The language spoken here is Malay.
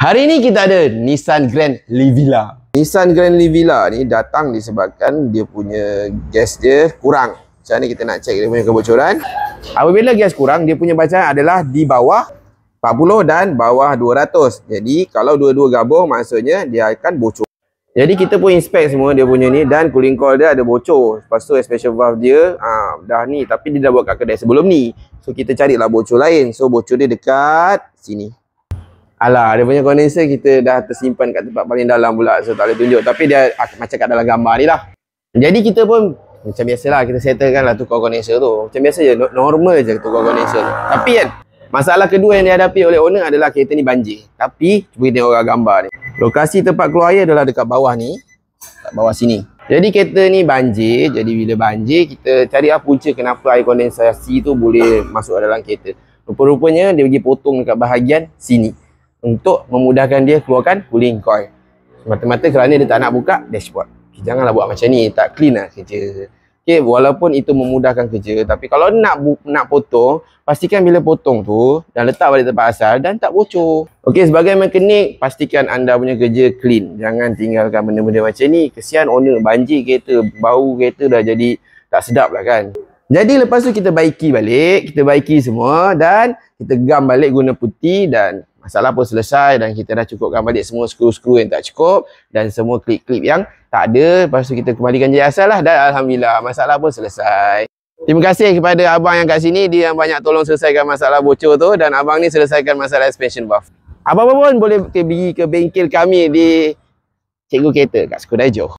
Hari ini kita ada Nissan Grand Livilla. Nissan Grand Livilla ni datang disebabkan dia punya gas dia kurang. Macam mana kita nak cek dia punya kebocoran? Apabila gas kurang, dia punya bacaan adalah di bawah 40 dan bawah 200. Jadi kalau dua-dua gabung maksudnya dia akan bocor. Jadi kita pun inspect semua dia punya ni dan cooling coil dia ada bocor. Lepas tu special valve dia aa, ah, dah ni tapi dia dah buat kat kedai sebelum ni. So kita carilah bocor lain. So bocor dia dekat sini. Alah, dia punya kondensor kita dah tersimpan kat tempat paling dalam pula So tak boleh tunjuk Tapi dia ah, macam kat dalam gambar ni lah Jadi kita pun Macam lah kita settlekan lah tukar kondensor tu Macam biasa je, normal je tukar kondensor tu Tapi kan Masalah kedua yang dihadapi oleh owner adalah kereta ni banjir Tapi Cuba kita tengok gambar ni Lokasi tempat keluar air adalah dekat bawah ni Dekat bawah sini Jadi kereta ni banjir Jadi bila banjir Kita cari lah punca kenapa air kondensasi tu boleh masuk dalam kereta Rupa-rupanya dia pergi potong dekat bahagian sini untuk memudahkan dia keluarkan cooling coil semata-mata kerana dia tak nak buka dashboard okay, janganlah buat macam ni tak clean lah kerja okay, walaupun itu memudahkan kerja tapi kalau nak nak potong pastikan bila potong tu dan letak balik tempat asal dan tak bocor ok sebagai mekanik pastikan anda punya kerja clean jangan tinggalkan benda-benda macam ni kesian owner banjir kereta bau kereta dah jadi tak sedap lah kan jadi lepas tu kita baiki balik, kita baiki semua dan kita gam balik guna putih dan masalah pun selesai dan kita dah cukupkan balik semua skru-skru yang tak cukup dan semua klip-klip yang tak ada lepas tu kita kembalikan jadi asal lah dan Alhamdulillah masalah pun selesai Terima kasih kepada abang yang kat sini dia yang banyak tolong selesaikan masalah bocor tu dan abang ni selesaikan masalah expansion buff Abang apa pun boleh pergi ke bengkel kami di Cikgu Kereta kat Sekolah Johor